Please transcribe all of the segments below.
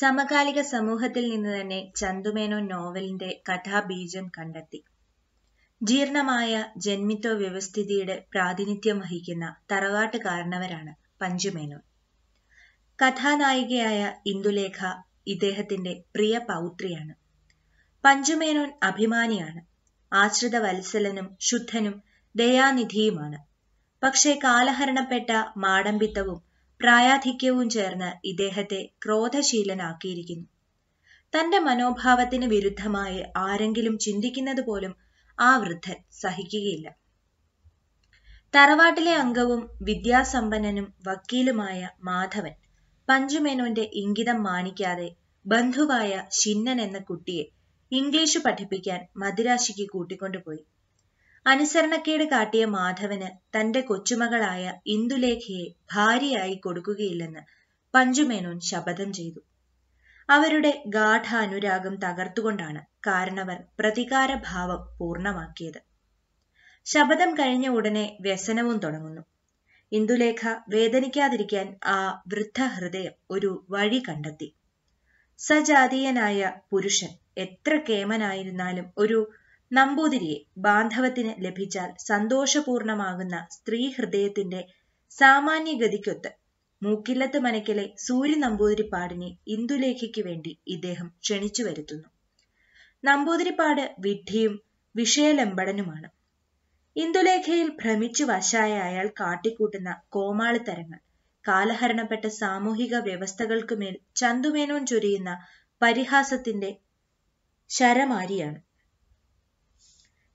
സമകാലിക സമൂഹത്തിൽ നിന്ന് തന്നെ ചന്തുമേനോൻ നോവലിന്റെ കഥാബീജം കണ്ടെത്തി ജീർണമായ ജന്മിത്വ വ്യവസ്ഥിതിയുടെ പ്രാതിനിധ്യം വഹിക്കുന്ന തറവാട്ട് കാരണവരാണ് പഞ്ചുമേനോൻ കഥാനായികയായ ഇന്ദുലേഖ ഇദ്ദേഹത്തിന്റെ പ്രിയ പൗത്രിയാണ് പഞ്ചുമേനോൻ അഭിമാനിയാണ് ആശ്രിത വത്സലനും ശുദ്ധനും ദയാനിധിയുമാണ് പക്ഷേ കാലഹരണപ്പെട്ട മാടമ്പിത്തവും പ്രായാധിക്യവും ചേർന്ന് ഇദ്ദേഹത്തെ ക്രോധശീലനാക്കിയിരിക്കുന്നു തന്റെ മനോഭാവത്തിന് വിരുദ്ധമായി ആരെങ്കിലും ചിന്തിക്കുന്നത് പോലും ആ വൃദ്ധൻ സഹിക്കുകയില്ല തറവാട്ടിലെ അംഗവും വിദ്യാസമ്പന്നനും വക്കീലുമായ മാധവൻ പഞ്ചുമേനോന്റെ ഇംഗിതം മാനിക്കാതെ ബന്ധുവായ ഷിന്നൻ എന്ന കുട്ടിയെ ഇംഗ്ലീഷ് പഠിപ്പിക്കാൻ മദിരാശിക്ക് കൂട്ടിക്കൊണ്ടുപോയി അനുസരണക്കേട് കാട്ടിയ മാധവന് തന്റെ കൊച്ചുമകളായ ഇന്ദുലേഖയെ ഭാര്യയായി കൊടുക്കുകയില്ലെന്ന് പഞ്ചുമേനോൻ ശപഥം ചെയ്തു അവരുടെ ഗാഠ അനുരാഗം തകർത്തുകൊണ്ടാണ് കാരണവർ പ്രതികാരഭാവം പൂർണ്ണമാക്കിയത് ശപഥം കഴിഞ്ഞ ഉടനെ വ്യസനവും തുടങ്ങുന്നു ഇന്ദുലേഖ വേദനിക്കാതിരിക്കാൻ ആ വൃദ്ധഹൃദയം ഒരു വഴി കണ്ടെത്തി സജാതീയനായ പുരുഷൻ എത്ര കേമനായിരുന്നാലും ഒരു നമ്പൂതിരിയെ ബാന്ധവത്തിന് ലഭിച്ചാൽ സന്തോഷപൂർണമാകുന്ന സ്ത്രീ ഹൃദയത്തിന്റെ സാമാന്യഗതിക്കൊത്ത് മൂക്കില്ലത്ത് മനക്കിലെ സൂര്യ നമ്പൂതിരിപ്പാടിനെ ഇന്ദുലേഖയ്ക്ക് വേണ്ടി ഇദ്ദേഹം ക്ഷണിച്ചു വരുത്തുന്നു നമ്പൂതിരിപ്പാട് വിഡ്ഢിയും വിഷയലമ്പടനുമാണ് ഇന്ദുലേഖയിൽ ഭ്രമിച്ചു വശായ അയാൾ കാട്ടിക്കൂട്ടുന്ന കോമാളിത്തരങ്ങൾ കാലഹരണപ്പെട്ട സാമൂഹിക വ്യവസ്ഥകൾക്കുമേൽ ചന്തുമേനോൻ ചൊരിയുന്ന പരിഹാസത്തിന്റെ ശരമാരിയാണ്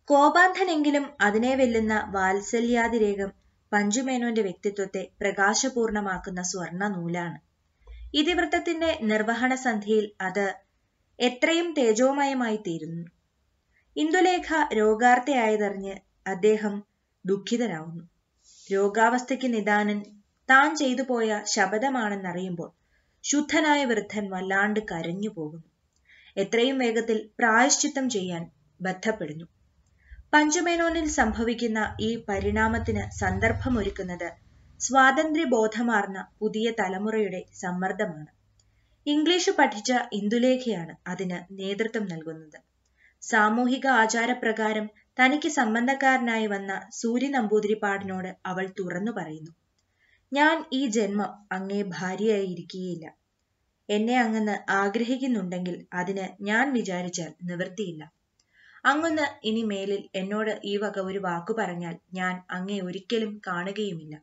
കോപാന്ധനെങ്കിലും അതിനെ വെല്ലുന്ന വാത്സല്യാതിരേകം പഞ്ചുമേനോന്റെ വ്യക്തിത്വത്തെ പ്രകാശപൂർണമാക്കുന്ന സ്വർണ നൂലാണ് ഇതിവൃത്തത്തിന്റെ നിർവഹണ സന്ധിയിൽ അത് എത്രയും തേജോമയമായി തീരുന്നു ഇന്ദുലേഖ രോഗാർത്ഥയായതറിഞ്ഞ് അദ്ദേഹം ദുഃഖിതനാവുന്നു രോഗാവസ്ഥയ്ക്ക് നിദാനൻ താൻ ചെയ്തു പോയ ശപഥമാണെന്നറിയുമ്പോൾ ശുദ്ധനായ വൃദ്ധൻ വല്ലാണ്ട് കരഞ്ഞു പോകുന്നു എത്രയും വേഗത്തിൽ പ്രായശ്ചിത്തം ചെയ്യാൻ ബദ്ധപ്പെടുന്നു പഞ്ചമേനോനിൽ സംഭവിക്കുന്ന ഈ പരിണാമത്തിന് സന്ദർഭമൊരുക്കുന്നത് സ്വാതന്ത്ര്യബോധമാർന്ന പുതിയ തലമുറയുടെ സമ്മർദ്ദമാണ് ഇംഗ്ലീഷ് പഠിച്ച ഇന്ദുലേഖയാണ് അതിന് നേതൃത്വം നൽകുന്നത് സാമൂഹിക ആചാരപ്രകാരം തനിക്ക് സംബന്ധക്കാരനായി വന്ന സൂര്യ നമ്പൂതിരിപ്പാടിനോട് അവൾ തുറന്നു പറയുന്നു ഞാൻ ഈ ജന്മം അങ്ങേ ഭാര്യയായി എന്നെ അങ്ങെന്ന് ആഗ്രഹിക്കുന്നുണ്ടെങ്കിൽ അതിന് ഞാൻ വിചാരിച്ചാൽ നിവൃത്തിയില്ല അങ്ങൊന്ന് ഇനി മേലിൽ എന്നോട് ഈ വക ഒരു വാക്കു പറഞ്ഞാൽ ഞാൻ അങ്ങേ ഒരിക്കലും കാണുകയുമില്ല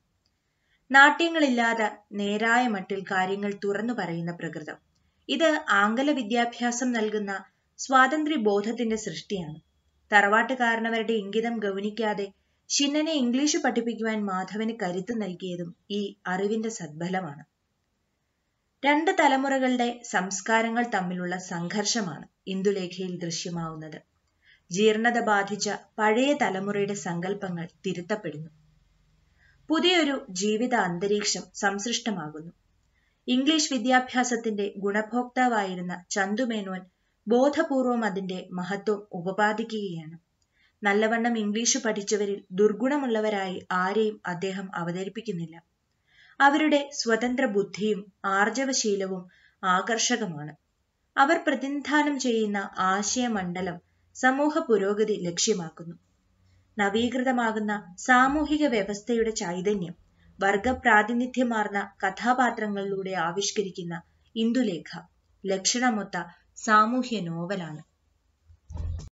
നാട്യങ്ങളില്ലാതെ നേരായ മട്ടിൽ കാര്യങ്ങൾ തുറന്നു പറയുന്ന പ്രകൃതം ഇത് ആംഗല വിദ്യാഭ്യാസം നൽകുന്ന സ്വാതന്ത്ര്യ ബോധത്തിന്റെ സൃഷ്ടിയാണ് തറവാട്ടുകാരനവരുടെ ഇംഗിതം ഗൗനിക്കാതെ ഷിന്നനെ ഇംഗ്ലീഷ് പഠിപ്പിക്കുവാൻ മാധവന് കരുത്ത് നൽകിയതും ഈ അറിവിന്റെ സദ്ബലമാണ് രണ്ട് തലമുറകളുടെ സംസ്കാരങ്ങൾ തമ്മിലുള്ള സംഘർഷമാണ് ഇന്ദുലേഖയിൽ ദൃശ്യമാവുന്നത് ജീർണത ബാധിച്ച പഴയ തലമുറയുടെ സങ്കല്പങ്ങൾ തിരുത്തപ്പെടുന്നു പുതിയൊരു ജീവിത അന്തരീക്ഷം സംസൃഷ്ടമാകുന്നു ഇംഗ്ലീഷ് വിദ്യാഭ്യാസത്തിന്റെ ഗുണഭോക്താവായിരുന്ന ചന്തുമേനോൻ ബോധപൂർവം അതിന്റെ മഹത്വം ഉപപാദിക്കുകയാണ് നല്ലവണ്ണം ഇംഗ്ലീഷ് പഠിച്ചവരിൽ ദുർഗുണമുള്ളവരായി ആരെയും അദ്ദേഹം അവതരിപ്പിക്കുന്നില്ല അവരുടെ സ്വതന്ത്ര ബുദ്ധിയും ആർജവശീലവും ആകർഷകമാണ് അവർ പ്രതിനിധാനം ചെയ്യുന്ന ആശയമണ്ഡലം സമൂഹ പുരോഗതി ലക്ഷ്യമാക്കുന്നു നവീകൃതമാകുന്ന സാമൂഹിക വ്യവസ്ഥയുടെ ചൈതന്യം വർഗപ്രാതിനിധ്യമാർന്ന കഥാപാത്രങ്ങളിലൂടെ ആവിഷ്കരിക്കുന്ന ഇന്ദുലേഖ ലക്ഷണമൊത്ത സാമൂഹ്യ നോവലാണ്